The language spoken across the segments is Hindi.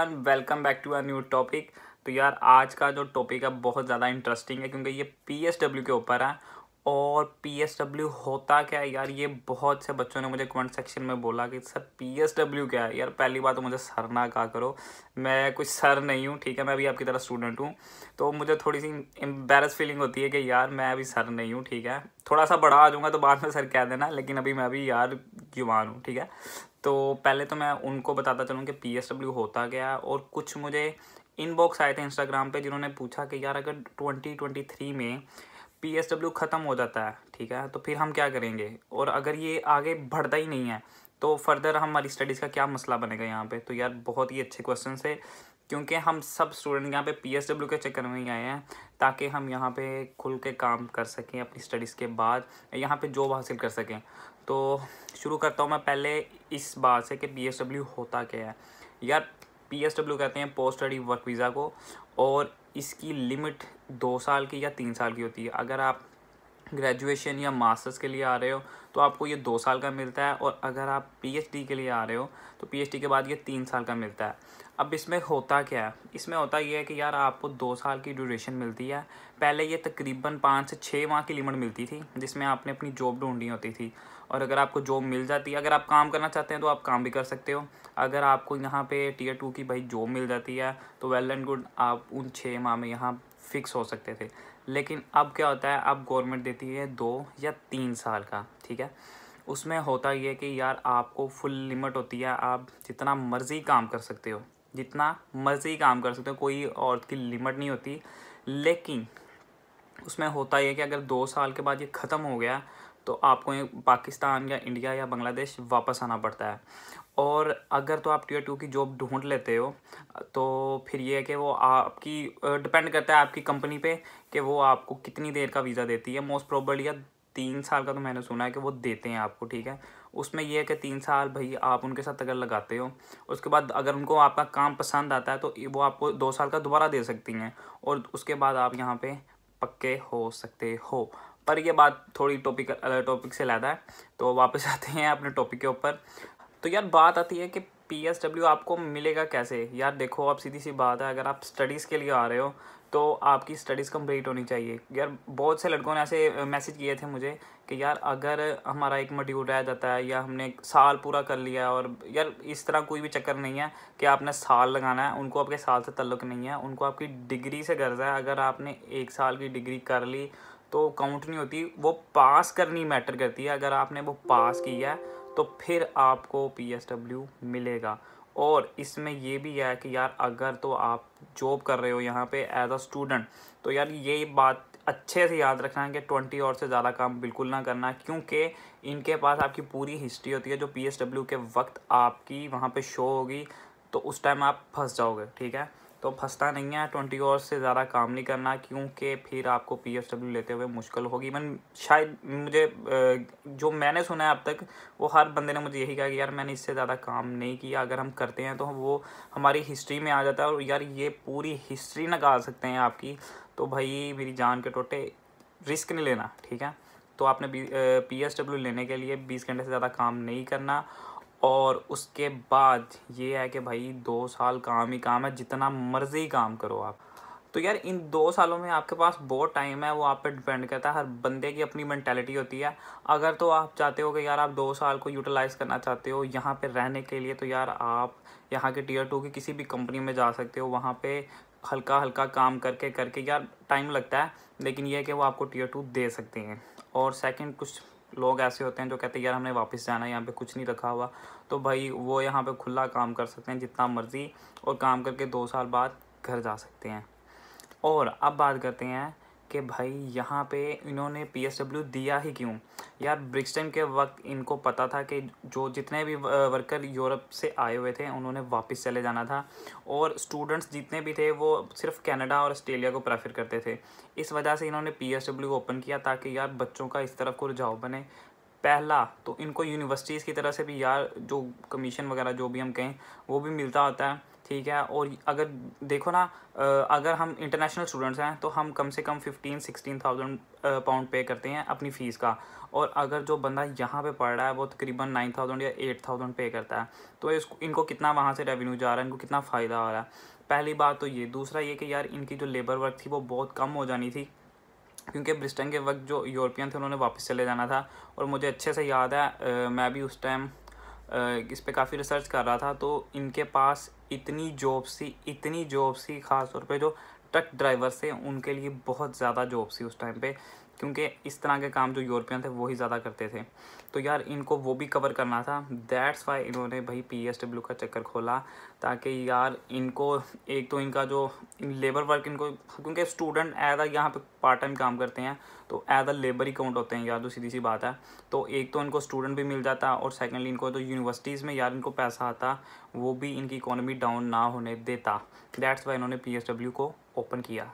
everyone welcome back to our new topic तो यार आज का जो टॉपिक है बहुत ज़्यादा इंटरेस्टिंग है क्योंकि ये पीएसडब्ल्यू के ऊपर है और पी एस डब्ल्यू होता क्या है यार ये बहुत से बच्चों ने मुझे कमेंट सेक्शन में बोला कि सर पी एस डब्ल्यू क्या है यार पहली बात तो मुझे सर ना कहा करो मैं कुछ सर नहीं हूँ ठीक है मैं भी आपकी तरह स्टूडेंट हूँ तो मुझे थोड़ी सी एम्बेरस फीलिंग होती है कि यार मैं अभी सर नहीं हूँ ठीक है थोड़ा सा बड़ा आ जाऊँगा तो बाद में सर कह देना लेकिन अभी मैं भी यार युवान हूँ ठीक है तो पहले तो मैं उनको बताता चलूँ कि पी एस डब्ल्यू होता क्या है और कुछ मुझे इनबॉक्स आए थे इंस्टाग्राम पे जिन्होंने पूछा कि यार अगर 2023 में पी एस डब्ल्यू ख़त्म हो जाता है ठीक है तो फिर हम क्या करेंगे और अगर ये आगे बढ़ता ही नहीं है तो फर्दर हमारी स्टडीज़ का क्या मसला बनेगा यहाँ पे तो यार बहुत ही अच्छे क्वेश्चन है क्योंकि हम सब स्टूडेंट यहाँ पे पी एस डब्ल्यू के चक्कर में ही आए हैं ताकि हम यहाँ पे खुल के काम कर सकें अपनी स्टडीज़ के बाद यहाँ पे जॉब हासिल कर सकें तो शुरू करता हूँ मैं पहले इस बात से कि पी एस डब्ल्यू होता क्या है यार पीएसडब्ल्यू कहते हैं पोस्ट स्टडी वर्क वीज़ा को और इसकी लिमिट दो साल की या तीन साल की होती है अगर आप ग्रेजुएशन या मास्टर्स के लिए आ रहे हो तो आपको ये दो साल का मिलता है और अगर आप पीएचडी के लिए आ रहे हो तो पीएचडी के बाद ये तीन साल का मिलता है अब इसमें होता क्या है इसमें होता यह है कि यार आपको दो साल की ड्यूरेशन मिलती है पहले ये तकरीबन पाँच से छः माह की लिमिट मिलती थी जिसमें आपने अपनी जॉब ढूंढनी होती थी और अगर आपको जॉब मिल जाती है अगर आप काम करना चाहते हैं तो आप काम भी कर सकते हो अगर आपको यहाँ पे टीयर टू की भाई जॉब मिल जाती है तो वेल एंड गुड आप उन छः माह में यहाँ फिक्स हो सकते थे लेकिन अब क्या होता है अब गवर्नमेंट देती है दो या तीन साल का ठीक है उसमें होता ये कि यार आपको फुल लिमिट होती है आप जितना मर्ज़ी काम कर सकते हो जितना मर्ज़ी काम कर सकते हो कोई औरत की लिमिट नहीं होती लेकिन उसमें होता यह कि अगर दो साल के बाद ये ख़त्म हो गया तो आपको पाकिस्तान या इंडिया या बांग्लादेश वापस आना पड़ता है और अगर तो आप टीयर टू की जॉब ढूंढ लेते हो तो फिर ये है कि वो आपकी डिपेंड करता है आपकी कंपनी पे कि वो आपको कितनी देर का वीज़ा देती है मोस्ट प्रोबली या तीन साल का तो मैंने सुना है कि वो देते हैं आपको ठीक है उसमें यह है कि तीन साल भाई आप उनके साथ अगर लगाते हो उसके बाद अगर उनको आपका काम पसंद आता है तो वो आपको दो साल का दोबारा दे सकती हैं और उसके बाद आप यहाँ पर पक्के हो सकते हो पर यह बात थोड़ी टॉपिक टॉपिक से लादा है तो वापस आते हैं अपने टॉपिक के ऊपर तो यार बात आती है कि पी एस डब्ल्यू आपको मिलेगा कैसे यार देखो आप सीधी सी बात है अगर आप स्टडीज़ के लिए आ रहे हो तो आपकी स्टडीज़ कंप्लीट होनी चाहिए यार बहुत से लड़कों ने ऐसे मैसेज किए थे मुझे कि यार अगर हमारा एक मड्यूल रह जाता है या हमने साल पूरा कर लिया और यार इस तरह कोई भी चक्कर नहीं है कि आपने साल लगाना है उनको आपके साल से तल्लक़ नहीं है उनको आपकी डिग्री से गर्ज है अगर आपने एक साल की डिग्री कर ली तो काउंट नहीं होती वो पास करनी मैटर करती है अगर आपने वो पास किया है तो फिर आपको पी मिलेगा और इसमें ये भी है कि यार अगर तो आप जॉब कर रहे हो यहाँ पे एज अ स्टूडेंट तो यार ये बात अच्छे से याद रखना है कि ट्वेंटी और से ज़्यादा काम बिल्कुल ना करना क्योंकि इनके पास आपकी पूरी हिस्ट्री होती है जो पी के वक्त आपकी वहाँ पे शो होगी तो उस टाइम आप फंस जाओगे ठीक है तो फंसता नहीं है ट्वेंटी ओवर से ज़्यादा काम नहीं करना क्योंकि फिर आपको पी एस डब्ल्यू लेते हुए मुश्किल होगी इवन शायद मुझे जो मैंने सुना है अब तक वो हर बंदे ने मुझे यही कहा कि यार मैंने इससे ज़्यादा काम नहीं किया अगर हम करते हैं तो वो हमारी हिस्ट्री में आ जाता है और यार ये पूरी हिस्ट्री निकाल सकते हैं आपकी तो भाई मेरी जान के टोटे रिस्क नहीं लेना ठीक है तो आपने पी एस डब्ल्यू लेने के लिए बीस घंटे से ज़्यादा काम नहीं करना और उसके बाद ये है कि भाई दो साल काम ही काम है जितना मर्ज़ी काम करो आप तो यार इन दो सालों में आपके पास बहुत टाइम है वो आप पे डिपेंड करता है हर बंदे की अपनी मैंटेलिटी होती है अगर तो आप चाहते हो कि यार आप दो साल को यूटिलाइज़ करना चाहते हो यहाँ पे रहने के लिए तो यार आप यहाँ के टीयर टू की किसी भी कंपनी में जा सकते हो वहाँ पे हल्का हल्का काम करके करके यार टाइम लगता है लेकिन यह है कि वो आपको टीयर टू दे सकते हैं और सेकेंड कुछ लोग ऐसे होते हैं जो कहते हैं यार हमने वापस जाना है यहाँ पे कुछ नहीं रखा हुआ तो भाई वो यहाँ पे खुला काम कर सकते हैं जितना मर्ज़ी और काम करके दो साल बाद घर जा सकते हैं और अब बात करते हैं कि भाई यहाँ पे इन्होंने पी दिया ही क्यों यार ब्रिक्सटन के वक्त इनको पता था कि जो जितने भी वर्कर यूरोप से आए हुए थे उन्होंने वापस चले जाना था और स्टूडेंट्स जितने भी थे वो सिर्फ कनाडा और ऑस्ट्रेलिया को प्रेफर करते थे इस वजह से इन्होंने पी ओपन किया ताकि यार बच्चों का इस तरफ को रुझाव बने पहला तो इनको यूनिवर्सिटीज़ की तरह से भी यार जो कमीशन वगैरह जो भी हम कहें वो भी मिलता होता है ठीक है और अगर देखो ना अगर हम इंटरनेशनल स्टूडेंट्स हैं तो हम कम से कम fifteen sixteen thousand pound pay करते हैं अपनी फ़ीस का और अगर जो बंदा यहाँ पे पढ़ रहा है वो तकरीबन नाइन थाउजेंड या एट थाउजेंड पे करता है तो इसको इनको कितना वहाँ से रेवेन्यू जा रहा है इनको कितना फ़ायदा हो रहा है पहली बात तो ये दूसरा ये कि यार इनकी जो लेबर वर्क थी वो बहुत कम हो जानी थी क्योंकि ब्रिस्टन के वक्त जो यूरोपियन थे उन्होंने वापस चले जाना था और मुझे अच्छे से याद है मैं भी उस टाइम इस पर काफ़ी रिसर्च कर रहा था तो इनके पास इतनी जॉब्स थी इतनी जॉब्स थी खासतौर पर जो ट्रक ड्राइवर थे उनके लिए बहुत ज़्यादा जॉब्स थी उस टाइम पे क्योंकि इस तरह के काम जो यूरोपियन थे वो ही ज़्यादा करते थे तो यार इनको वो भी कवर करना था दैट्स वाई इन्होंने भाई पी एस डब्ल्यू का चक्कर खोला ताकि यार इनको एक तो इनका जो लेबर वर्क इनको क्योंकि स्टूडेंट एज आ यहाँ पे पार्ट टाइम काम करते हैं तो एज आ लेबर ही काउंट होते हैं यार तो सीधी सी बात है तो एक तो इनको स्टूडेंट भी मिल जाता और सेकेंडली इनको तो यूनिवर्सिटीज़ में यार इनको पैसा आता वो भी इनकी इकोनॉमी डाउन ना होने देता दैट्स वाई इन्होंने पी एस डब्ल्यू को ओपन किया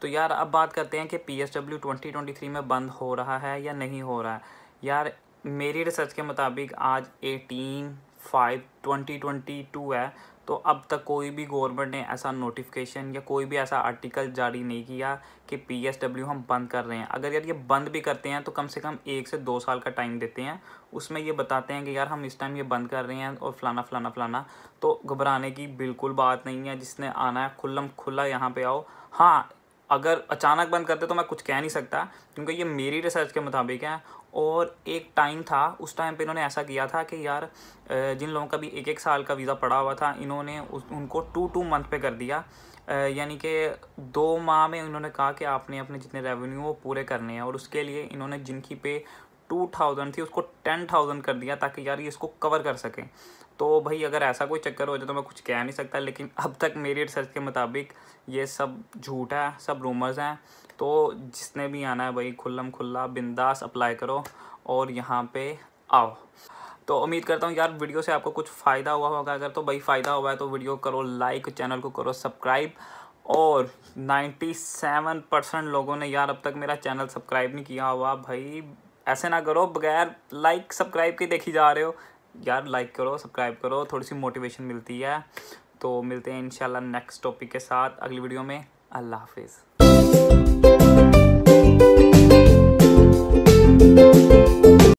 तो यार अब बात करते हैं कि P S W twenty twenty three में बंद हो रहा है या नहीं हो रहा है यार मेरी रिसर्च के मुताबिक आज eighteen five twenty twenty two है तो अब तक कोई भी गवर्नमेंट ने ऐसा नोटिफिकेशन या कोई भी ऐसा आर्टिकल जारी नहीं किया कि पी एस डब्ल्यू हम बंद कर रहे हैं अगर यार ये बंद भी करते हैं तो कम से कम एक से दो साल का टाइम देते हैं उसमें ये बताते हैं कि यार हम इस टाइम ये बंद कर रहे हैं और फलाना फलाना फलाना तो घबराने की बिल्कुल बात नहीं है जिसने आना है खुल्लम खुला यहाँ पर आओ हाँ अगर अचानक बंद करते तो मैं कुछ कह नहीं सकता क्योंकि ये मेरी रिसर्च के मुताबिक है और एक टाइम था उस टाइम पे इन्होंने ऐसा किया था कि यार जिन लोगों का भी एक एक साल का वीज़ा पड़ा हुआ था इन्होंने उनको टू टू मंथ पे कर दिया यानी कि दो माह में इन्होंने कहा कि आपने अपने जितने रेवेन्यू वो पूरे करने हैं और उसके लिए इन्होंने जिनकी पे टू थाउजेंड थी उसको टेन थाउजेंड कर दिया ताकि यार ये इसको कवर कर सकें तो भाई अगर ऐसा कोई चक्कर हो जाए तो मैं कुछ कह नहीं सकता लेकिन अब तक मेरी रिसर्च के मुताबिक ये सब झूठ है सब रूमर्स हैं तो जिसने भी आना है भाई खुल्लम खुल्ला बिंदास अप्लाई करो और यहाँ पे आओ तो उम्मीद करता हूँ यार वीडियो से आपको कुछ फ़ायदा हुआ होगा अगर तो भाई फ़ायदा हुआ है तो वीडियो करो लाइक चैनल को करो सब्सक्राइब और 97 परसेंट लोगों ने यार अब तक मेरा चैनल सब्सक्राइब नहीं किया हुआ भाई ऐसे ना करो बगैर लाइक सब्सक्राइब के देखी जा रहे हो यार लाइक करो सब्सक्राइब करो थोड़ी सी मोटिवेशन मिलती है तो मिलते हैं इंशाल्लाह नेक्स्ट टॉपिक के साथ अगली वीडियो में अल्लाह हाफिज़